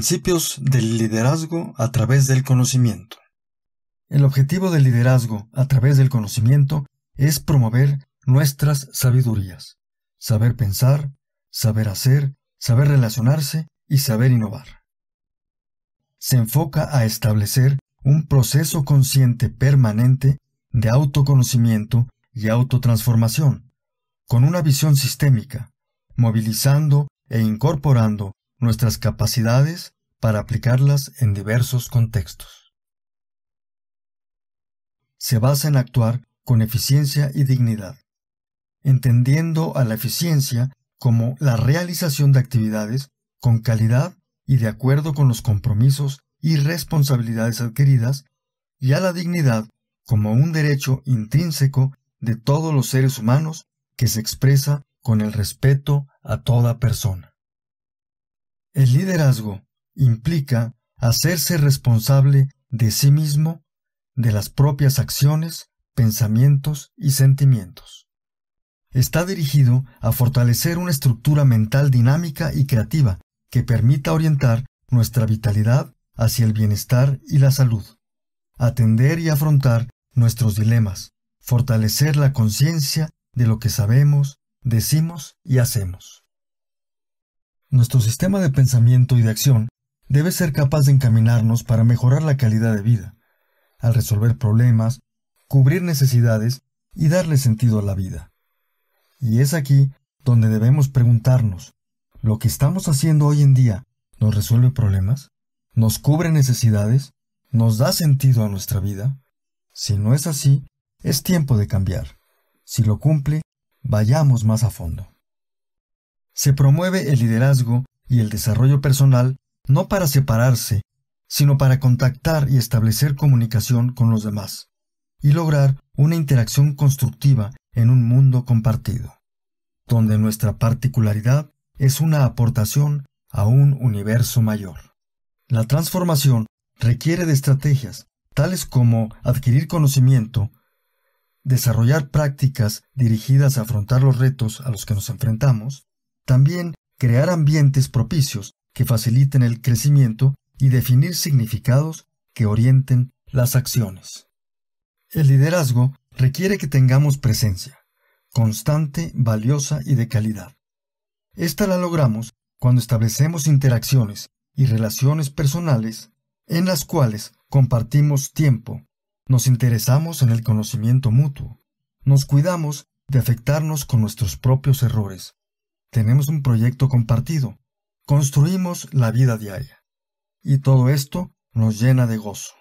Principios del liderazgo a través del conocimiento. El objetivo del liderazgo a través del conocimiento es promover nuestras sabidurías, saber pensar, saber hacer, saber relacionarse y saber innovar. Se enfoca a establecer un proceso consciente permanente de autoconocimiento y autotransformación, con una visión sistémica, movilizando e incorporando nuestras capacidades, para aplicarlas en diversos contextos. Se basa en actuar con eficiencia y dignidad, entendiendo a la eficiencia como la realización de actividades con calidad y de acuerdo con los compromisos y responsabilidades adquiridas, y a la dignidad como un derecho intrínseco de todos los seres humanos que se expresa con el respeto a toda persona. El liderazgo implica hacerse responsable de sí mismo, de las propias acciones, pensamientos y sentimientos. Está dirigido a fortalecer una estructura mental dinámica y creativa que permita orientar nuestra vitalidad hacia el bienestar y la salud, atender y afrontar nuestros dilemas, fortalecer la conciencia de lo que sabemos, decimos y hacemos. Nuestro sistema de pensamiento y de acción debe ser capaz de encaminarnos para mejorar la calidad de vida, al resolver problemas, cubrir necesidades y darle sentido a la vida. Y es aquí donde debemos preguntarnos, ¿lo que estamos haciendo hoy en día nos resuelve problemas? ¿Nos cubre necesidades? ¿Nos da sentido a nuestra vida? Si no es así, es tiempo de cambiar. Si lo cumple, vayamos más a fondo. Se promueve el liderazgo y el desarrollo personal no para separarse, sino para contactar y establecer comunicación con los demás, y lograr una interacción constructiva en un mundo compartido, donde nuestra particularidad es una aportación a un universo mayor. La transformación requiere de estrategias, tales como adquirir conocimiento, desarrollar prácticas dirigidas a afrontar los retos a los que nos enfrentamos, también crear ambientes propicios que faciliten el crecimiento y definir significados que orienten las acciones. El liderazgo requiere que tengamos presencia, constante, valiosa y de calidad. Esta la logramos cuando establecemos interacciones y relaciones personales en las cuales compartimos tiempo, nos interesamos en el conocimiento mutuo, nos cuidamos de afectarnos con nuestros propios errores, tenemos un proyecto compartido, construimos la vida diaria. Y todo esto nos llena de gozo.